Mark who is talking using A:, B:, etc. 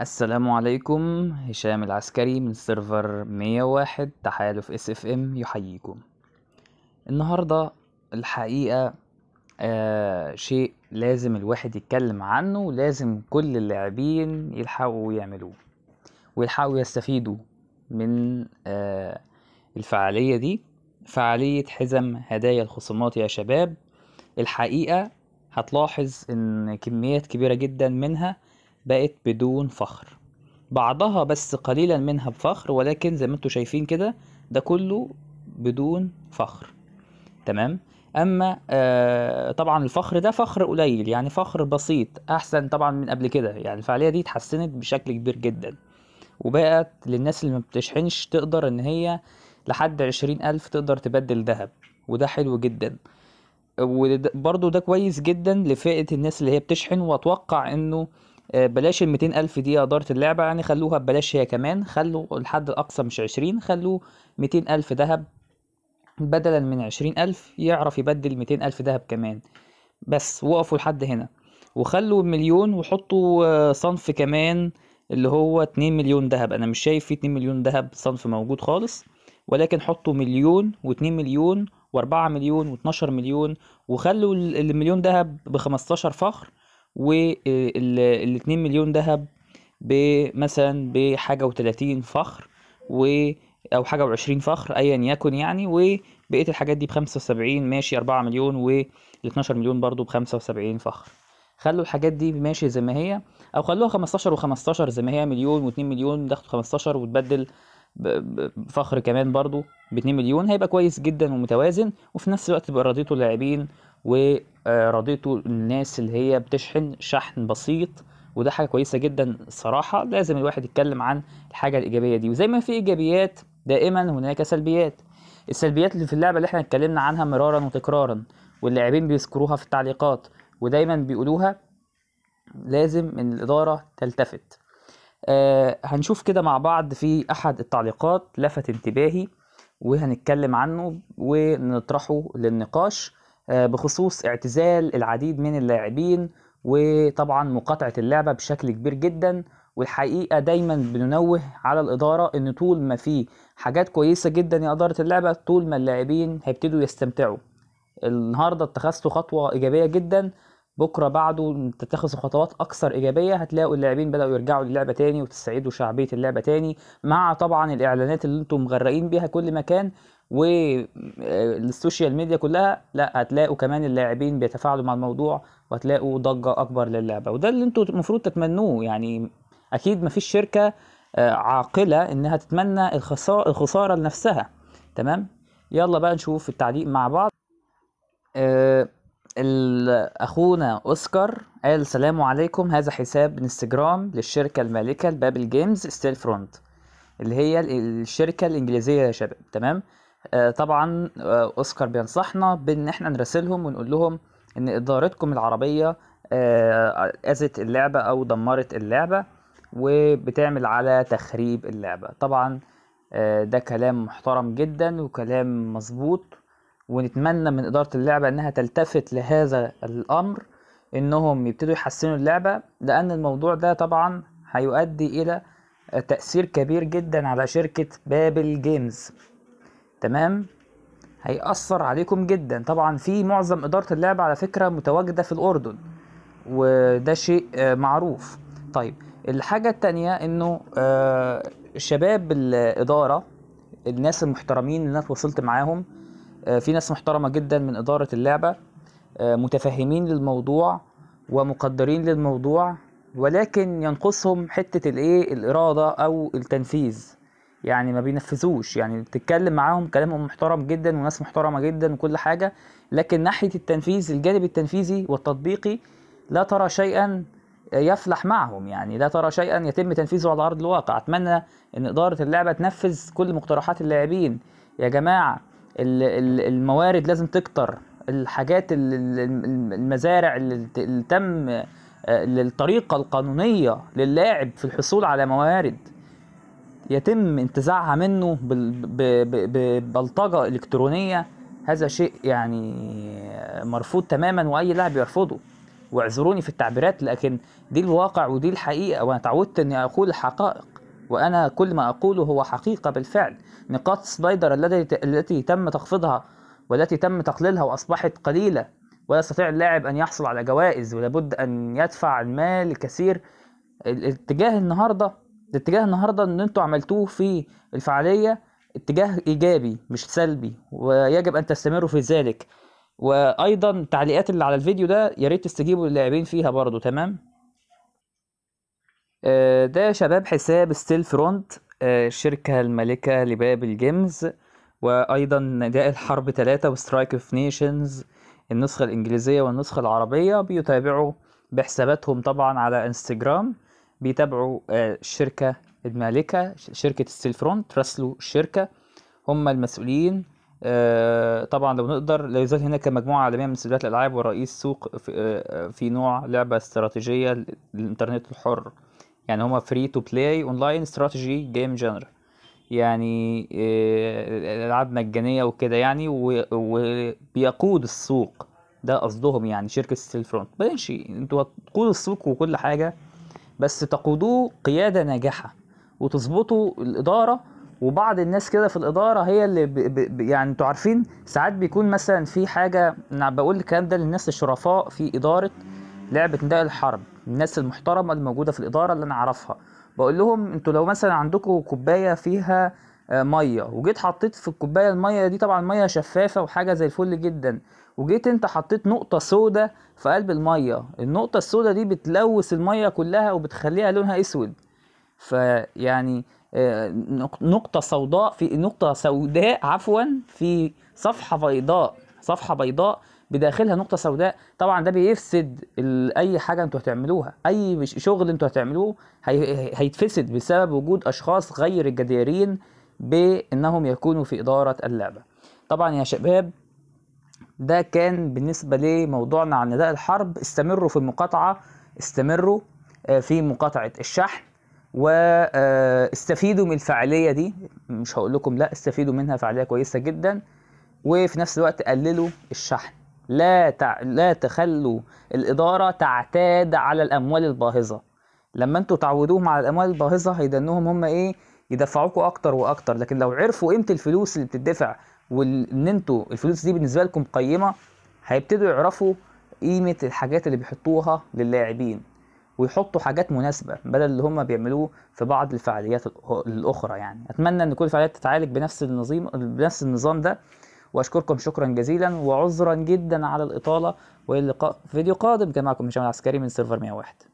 A: السلام عليكم هشام العسكري من سيرفر 101 تحالف اس اف ام يحييكم النهارده الحقيقه آه شيء لازم الواحد يتكلم عنه ولازم كل اللاعبين يلحقوا يعملوه ويلحقوا يستفيدوا من آه الفعاليه دي فعاليه حزم هدايا الخصومات يا شباب الحقيقه هتلاحظ ان كميات كبيره جدا منها بقت بدون فخر بعضها بس قليلا منها بفخر ولكن زي ما انتم شايفين كده ده كله بدون فخر تمام اما آه طبعا الفخر ده فخر قليل يعني فخر بسيط احسن طبعا من قبل كده يعني الفعاليه دي اتحسنت بشكل كبير جدا وبقت للناس اللي ما بتشحنش تقدر ان هي لحد عشرين الف تقدر تبدل ذهب وده حلو جدا وبرضه ده كويس جدا لفئه الناس اللي هي بتشحن واتوقع انه آه، بلاش ال ألف دي ادارة اللعبة يعني خلوها ببلاش هي كمان خلوا الحد الأقصى مش عشرين خلوا ميتين ألف دهب بدلا من عشرين ألف يعرف يبدل ميتين ألف دهب كمان بس وقفوا لحد هنا وخلوا مليون وحطوا آه، صنف كمان اللي هو اتنين مليون دهب أنا مش شايف في اتنين مليون دهب صنف موجود خالص ولكن حطوا مليون واتنين مليون واربعة مليون واتناشر مليون وخلوا المليون دهب بخمستاشر فخر والاتنين مليون دهب بمثلا بحاجة وتلاتين فخر و أو حاجة وعشرين فخر أيا يكن يعني وبقية الحاجات دي بخمسة وسبعين ماشي أربعة مليون و اتناشر مليون برضو بخمسة وسبعين فخر خلوا الحاجات دي ماشي زي ما هي أو خلوها خمستاشر وخمستاشر زي ما هي مليون واتنين مليون دخلوا خمستاشر وتبدل فخر كمان برضو باتنين مليون هيبقى كويس جدا ومتوازن وفي نفس الوقت بقى رضيتوا اللاعبين ورضيتوا الناس اللي هي بتشحن شحن بسيط وده حاجه كويسه جدا الصراحه لازم الواحد يتكلم عن الحاجه الايجابيه دي وزي ما في ايجابيات دائما هناك سلبيات السلبيات اللي في اللعبه اللي احنا اتكلمنا عنها مرارا وتكرارا واللاعبين بيذكروها في التعليقات ودايما بيقولوها لازم الاداره تلتفت آه هنشوف كده مع بعض في احد التعليقات لفت انتباهي وهنتكلم عنه ونطرحه للنقاش آه، بخصوص اعتزال العديد من اللاعبين وطبعا مقاطعة اللعبة بشكل كبير جدا والحقيقة دايما بننوه على الإدارة إن طول ما في حاجات كويسة جدا يا إدارة اللعبة طول ما اللاعبين هيبتدوا يستمتعوا النهاردة اتخذتوا خطوة إيجابية جدا بكرة بعده تتخذوا خطوات أكثر إيجابية هتلاقوا اللاعبين بدأوا يرجعوا للعبة تاني وتستعيدوا شعبية اللعبة تاني مع طبعا الإعلانات اللي انتم مغرقين بيها كل مكان والسوشيال ميديا كلها لا هتلاقوا كمان اللاعبين بيتفاعلوا مع الموضوع وهتلاقوا ضجه اكبر للعبه وده اللي انتوا المفروض تتمنوه يعني اكيد مفيش شركه آه، عاقله انها تتمنى الخساره لنفسها تمام يلا بقى نشوف التعليق مع بعض أه اخونا اوسكار قال السلام عليكم هذا حساب انستجرام للشركه المالكه لبابل جيمز ستيل فرونت اللي هي الشركه الانجليزيه يا شباب تمام آه، طبعا آه، اوسكار بينصحنا بان احنا نراسلهم ونقول لهم ان ادارتكم العربيه آه، اذت اللعبه او دمرت اللعبه وبتعمل على تخريب اللعبه طبعا ده كلام محترم جدا وكلام مظبوط ونتمنى من اداره اللعبه انها تلتفت لهذا الامر انهم يبتدوا يحسنوا اللعبه لان الموضوع ده طبعا هيؤدي الى تاثير كبير جدا على شركه بابل جيمز تمام هيأثر عليكم جدا طبعا في معظم إدارة اللعبة على فكرة متواجدة في الأردن وده شيء آه، معروف طيب الحاجة التانية إنه آه، شباب الإدارة الناس المحترمين اللي أنا اتواصلت معاهم آه، في ناس محترمة جدا من إدارة اللعبة متفهمين للموضوع ومقدرين للموضوع ولكن ينقصهم حتة الإيه الإرادة أو التنفيذ يعني ما بينفذوش يعني بتتكلم معاهم كلامهم محترم جدا وناس محترمه جدا وكل حاجه لكن ناحيه التنفيذ الجانب التنفيذي والتطبيقي لا ترى شيئا يفلح معهم يعني لا ترى شيئا يتم تنفيذه على ارض الواقع اتمنى ان اداره اللعبه تنفذ كل مقترحات اللاعبين يا جماعه الموارد لازم تكتر الحاجات المزارع اللي تم الطريقه آه، القانونيه للاعب في الحصول على موارد يتم انتزاعها منه ببلطجه الكترونيه هذا شيء يعني مرفوض تماما واي لاعب يرفضه واعذروني في التعبيرات لكن دي الواقع ودي الحقيقه وانا تعودت اني اقول الحقائق وانا كل ما اقوله هو حقيقه بالفعل نقاط سبايدر التي التي تم تخفيضها والتي تم تقليلها واصبحت قليله ولا يستطيع اللاعب ان يحصل على جوائز ولابد ان يدفع المال الكثير الاتجاه النهارده الاتجاه النهارده ان انتوا عملتوه في الفعاليه اتجاه ايجابي مش سلبي ويجب ان تستمروا في ذلك وايضا التعليقات اللي على الفيديو ده يا ريت تستجيبوا للاعبين فيها برضو تمام آه، ده شباب حساب ستيل فرونت آه، الشركة المالكة لباب الجيمز وأيضا نداء الحرب ثلاثة وسترايك اوف نيشنز النسخة الإنجليزية والنسخة العربية بيتابعوا بحساباتهم طبعا على انستجرام بيتابعوا الشركه آه، المالكه شركه فرونت راسلوا الشركه هم المسؤولين آه، طبعا لو نقدر لا يزال هناك مجموعه عالميه من سيدات الالعاب ورئيس سوق آه، في نوع لعبه استراتيجيه للانترنت الحر يعني هما فري تو بلاي اونلاين استراتيجي جيم جنر يعني الالعاب مجانيه وكده يعني وبيقود السوق ده قصدهم يعني شركه ستيل فرونت ماشي انتوا هتقودوا السوق وكل حاجه بس تقودوه قيادة ناجحة وتظبطوا الإدارة وبعض الناس كده في الإدارة هي اللي ب ب يعني انتوا عارفين ساعات بيكون مثلا في حاجة أنا بقول الكلام ده للناس الشرفاء في إدارة لعبة نداء الحرب الناس المحترمة الموجودة في الإدارة اللي أنا أعرفها بقول لهم انتوا لو مثلا عندكم كوباية فيها ميه وجيت حطيت في الكوبايه الميه دي طبعا الميه شفافه وحاجه زي الفل جدا وجيت انت حطيت نقطه سودا في قلب الميه النقطه السودا دي بتلوث الميه كلها وبتخليها لونها اسود فيعني آه، نقطة سوداء في نقطة سوداء عفوا في صفحة بيضاء صفحة بيضاء بداخلها نقطة سوداء طبعا ده بيفسد أي حاجة انتوا هتعملوها أي شغل انتوا هتعملوه هيتفسد بسبب وجود أشخاص غير الجديرين بأنهم يكونوا في إدارة اللعبة طبعا يا شباب ده كان بالنسبة لموضوعنا عن نداء الحرب استمروا في المقاطعة استمروا آه، في مقاطعة الشحن واستفيدوا آه، من الفعالية دي مش هقول لكم لا استفيدوا منها فعالية كويسة جدا وفي نفس الوقت قللوا الشحن لا تع... لا تخلوا الإدارة تعتاد على الأموال الباهظة لما انتوا تعودوهم على الأموال الباهظة هيدنهم هم إيه يدفعوكوا اكتر واكتر لكن لو عرفوا قيمه الفلوس اللي بتدفع وان انتوا الفلوس دي بالنسبه لكم قيمه هيبتدوا يعرفوا قيمه الحاجات اللي بيحطوها للاعبين ويحطوا حاجات مناسبه بدل اللي هم بيعملوه في بعض الفعاليات الاخرى يعني اتمنى ان كل الفعاليات تتعالج بنفس النظام بنفس النظام ده واشكركم شكرا جزيلا وعذرا جدا على الاطاله والى اللقاء في فيديو قادم كان معكم هشام العسكري من سيرفر 101